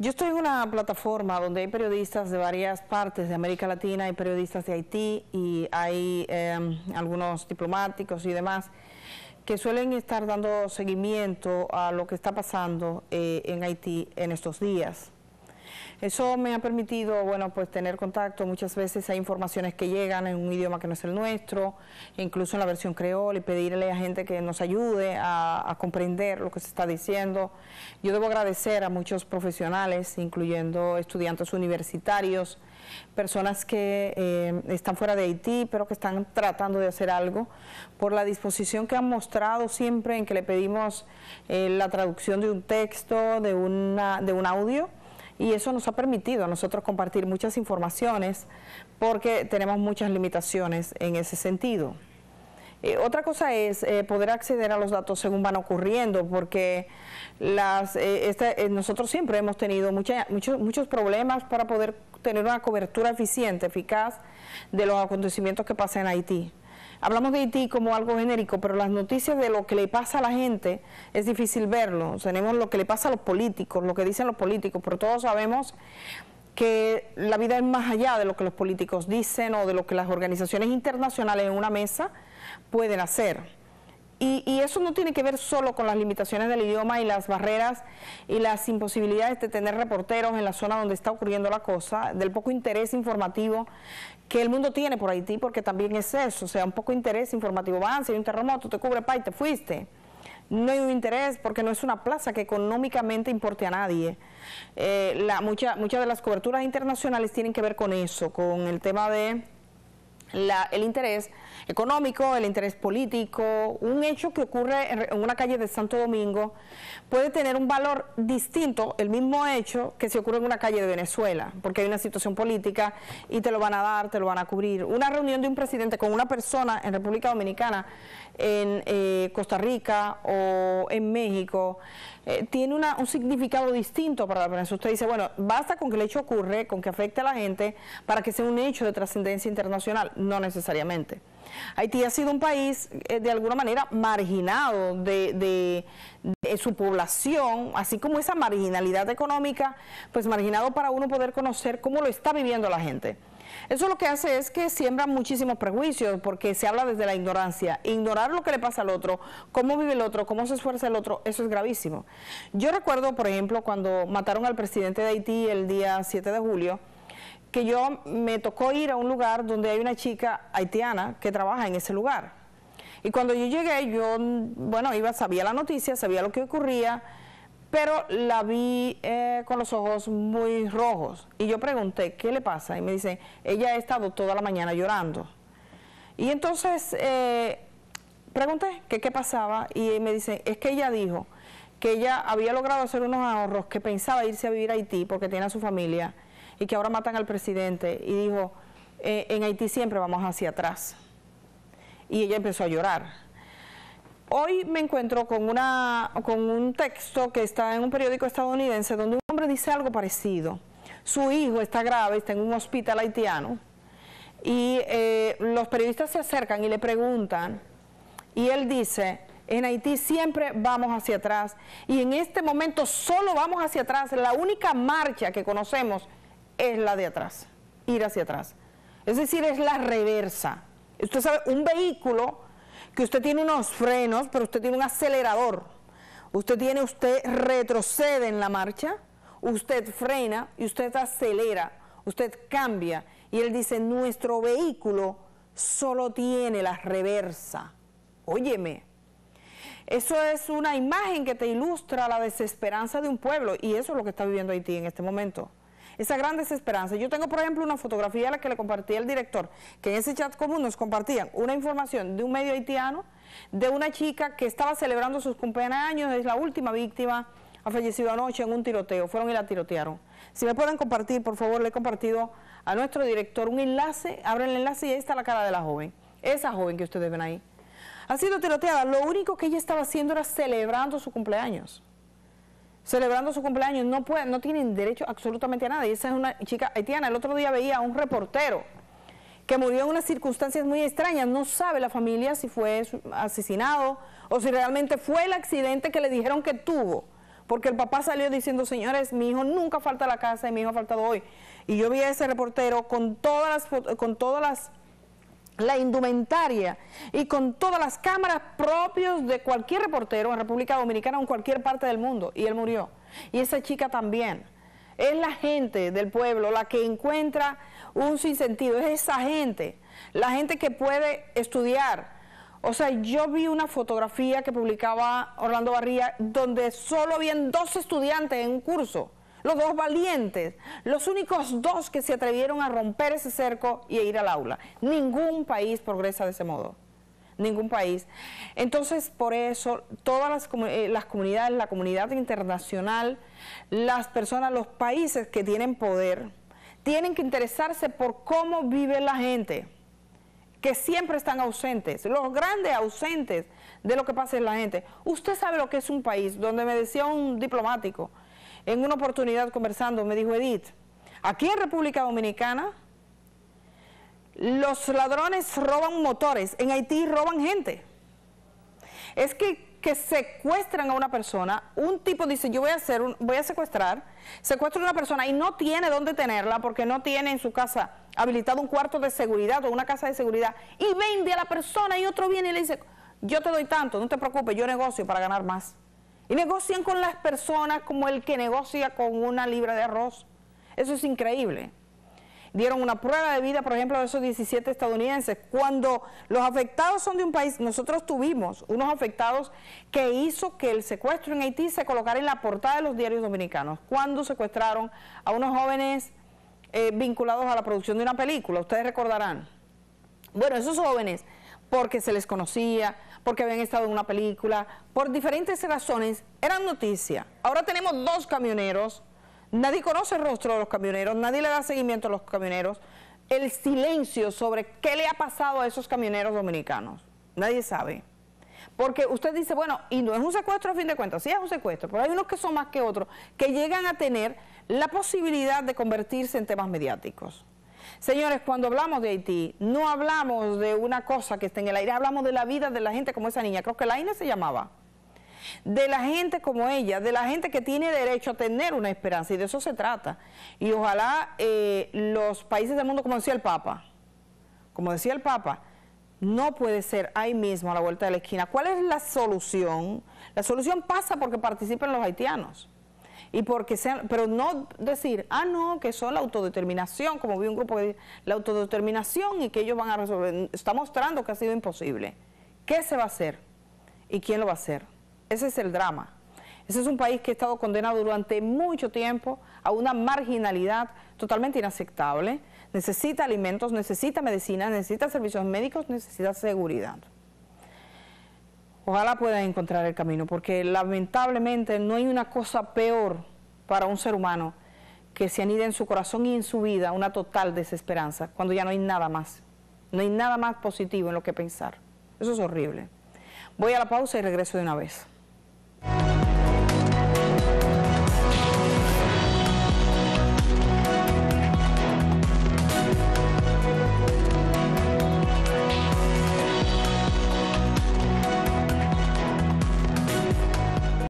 Yo estoy en una plataforma donde hay periodistas de varias partes de América Latina, hay periodistas de Haití y hay em, algunos diplomáticos y demás que suelen estar dando seguimiento a lo que está pasando eh, en Haití en estos días. Eso me ha permitido, bueno, pues tener contacto. Muchas veces hay informaciones que llegan en un idioma que no es el nuestro, incluso en la versión creole y pedirle a gente que nos ayude a, comprender lo que se está diciendo. Yo debo agradecer a muchos profesionales, incluyendo estudiantes universitarios, personas que eh, están fuera de Haití, pero que están tratando de hacer algo, por la disposición que han mostrado siempre en que le pedimos eh, la traducción de un texto, de un audio, y eso nos ha permitido a nosotros compartir muchas informaciones porque tenemos muchas limitaciones en ese sentido. Eh, otra cosa es eh, poder acceder a los datos según van ocurriendo, porque las, eh, nosotros siempre hemos tenido muchos, muchos problemas para poder tener una cobertura eficiente, eficaz de los acontecimientos que pasan en Haití hablamos de Haití e como algo genérico, pero las noticias de lo que le pasa a la gente es difícil verlo. Tenemos lo que le pasa a los políticos, lo que dicen los políticos, pero todos sabemos que la vida es más allá de lo que los políticos dicen o de lo que las organizaciones internacionales en una mesa pueden hacer. Y, eso no tiene que ver solo con las limitaciones del idioma y las barreras y las imposibilidades de tener reporteros en la zona donde está ocurriendo la cosa, del poco interés informativo que el mundo tiene por Haití, porque también es eso, o sea, un poco interés informativo. Van, si hay un terremoto, te cubre, pa, y te fuiste no hay un interés porque no es una plaza que económicamente importe a nadie. Eh, la, mucha, muchas de las coberturas internacionales tienen que ver con eso, con el tema de el interés económico, el interés político, un hecho que ocurre en, una calle de Santo Domingo puede tener un valor distinto, el mismo hecho que se ocurre en una calle de Venezuela, porque hay una situación política y te lo van a dar, te lo van a cubrir. Una reunión de un presidente con una persona en República Dominicana, en eh, Costa Rica o en México, eh, tiene un significado distinto para la prensa. Usted dice, bueno, basta con que el hecho ocurre, con que afecte a la gente, para que sea un hecho de trascendencia internacional. No necesariamente. Haití ha sido un país eh, de alguna manera marginado de, de, su población, así como esa marginalidad económica, pues marginado para uno poder conocer cómo lo está viviendo la gente. Eso lo que hace es que siembra muchísimos prejuicios porque se habla desde la ignorancia. Ignorar lo que le pasa al otro, cómo vive el otro, cómo se esfuerza el otro, eso es gravísimo. Yo recuerdo, por ejemplo, cuando mataron al presidente de Haití el día 7 de julio, que yo me tocó ir a un lugar donde hay una chica haitiana que trabaja en ese lugar. Y cuando yo llegué, yo, bueno, iba, sabía la noticia, sabía lo que ocurría, pero la vi eh, con los ojos muy rojos. Y yo pregunté, ¿qué le pasa? Y me dice ella ha estado toda la mañana llorando. Y entonces eh, pregunté qué pasaba y me dice es que ella dijo que ella había logrado hacer unos ahorros, que pensaba irse a vivir a Haití porque tiene a su familia y que ahora matan al presidente. Y dijo, eh, en Haití siempre vamos hacia atrás. Y ella empezó a llorar. Hoy me encuentro con, una, con un texto que está en un periódico estadounidense donde un hombre dice algo parecido. Su hijo está grave, está en un hospital haitiano y eh, los periodistas se acercan y le preguntan y él dice, en Haití siempre vamos hacia atrás y en este momento solo vamos hacia atrás, la única marcha que conocemos es la de atrás, ir hacia atrás. Es decir, es la reversa. Usted sabe, un vehículo que usted tiene unos frenos, pero usted tiene un acelerador. Usted tiene, usted retrocede en la marcha, usted frena y usted acelera, usted cambia. Y él dice, nuestro vehículo solo tiene la reversa. Óyeme, eso es una imagen que te ilustra la desesperanza de un pueblo y eso es lo que está viviendo Haití en este momento esa gran desesperanza. Yo tengo, por ejemplo, una fotografía a la que le compartí al director, que en ese chat común nos compartían una información de un medio haitiano, de una chica que estaba celebrando sus cumpleaños, es la última víctima, ha fallecido anoche en un tiroteo, fueron y la tirotearon. Si me pueden compartir, por favor, le he compartido a nuestro director un enlace, abren el enlace y ahí está la cara de la joven, esa joven que ustedes ven ahí. Ha sido tiroteada, lo único que ella estaba haciendo era celebrando su cumpleaños celebrando su cumpleaños, no, pueden, no tienen derecho absolutamente a nada. Y esa es una chica haitiana. El otro día veía a un reportero que murió en unas circunstancias muy extrañas. No sabe la familia si fue asesinado o si realmente fue el accidente que le dijeron que tuvo. Porque el papá salió diciendo, señores, mi hijo nunca falta a la casa y mi hijo ha faltado hoy. Y yo vi a ese reportero con todas las, con todas las la indumentaria y con todas las cámaras propios de cualquier reportero en República Dominicana o en cualquier parte del mundo. Y él murió. Y esa chica también. Es la gente del pueblo la que encuentra un sinsentido. Es esa gente, la gente que puede estudiar. O sea, yo vi una fotografía que publicaba Orlando Barría donde solo habían dos estudiantes en un curso los dos valientes, los únicos dos que se atrevieron a romper ese cerco y a ir al aula. Ningún país progresa de ese modo, ningún país. Entonces, por eso, todas las, eh, las comunidades, la comunidad internacional, las personas, los países que tienen poder, tienen que interesarse por cómo vive la gente que siempre están ausentes, los grandes ausentes de lo que pasa en la gente. Usted sabe lo que es un país, donde me decía un diplomático, en una oportunidad conversando, me dijo Edith, aquí en República Dominicana los ladrones roban motores, en Haití roban gente. Es que, que secuestran a una persona, un tipo dice, yo voy a, hacer un, voy a secuestrar, secuestra a una persona y no tiene dónde tenerla porque no tiene en su casa habilitado un cuarto de seguridad o una casa de seguridad y vende a la persona y otro viene y le dice, yo te doy tanto, no te preocupes, yo negocio para ganar más. Y negocian con las personas como el que negocia con una libra de arroz. Eso es increíble. Dieron una prueba de vida, por ejemplo, a esos 17 estadounidenses. Cuando los afectados son de un país, nosotros tuvimos unos afectados que hizo que el secuestro en Haití se colocara en la portada de los diarios dominicanos. Cuando secuestraron a unos jóvenes eh, vinculados a la producción de una película, ustedes recordarán. Bueno, esos jóvenes, porque se les conocía, porque habían estado en una película, por diferentes razones, eran noticias. Ahora tenemos dos camioneros, nadie conoce el rostro de los camioneros, nadie le da seguimiento a los camioneros, el silencio sobre qué le ha pasado a esos camioneros dominicanos, nadie sabe. Porque usted dice, bueno, y no es un secuestro a fin de cuentas, sí es un secuestro, pero hay unos que son más que otros, que llegan a tener la posibilidad de convertirse en temas mediáticos. Señores, cuando hablamos de Haití, no hablamos de una cosa que esté en el aire, hablamos de la vida de la gente como esa niña, creo que la INE se llamaba de la gente como ella, de la gente que tiene derecho a tener una esperanza, y de eso se trata. Y ojalá eh, los países del mundo, como decía el Papa, como decía el Papa, no puede ser ahí mismo a la vuelta de la esquina. ¿Cuál es la solución? La solución pasa porque participen los haitianos y porque pero no decir, ah, no, que son la autodeterminación, como vi un grupo que dice, la autodeterminación y que ellos van a resolver. Está mostrando que ha sido imposible. ¿Qué se va a hacer? ¿Y quién lo va a hacer? Ese es el drama. Ese es un país que ha estado condenado durante mucho tiempo a una marginalidad totalmente inaceptable. Necesita alimentos, necesita medicina, necesita servicios médicos, necesita seguridad. Ojalá puedan encontrar el camino, porque lamentablemente no hay una cosa peor para un ser humano que se anida en su corazón y en su vida una total desesperanza, cuando ya no hay nada más. No hay nada más positivo en lo que pensar. Eso es horrible. Voy a la pausa y regreso de una vez.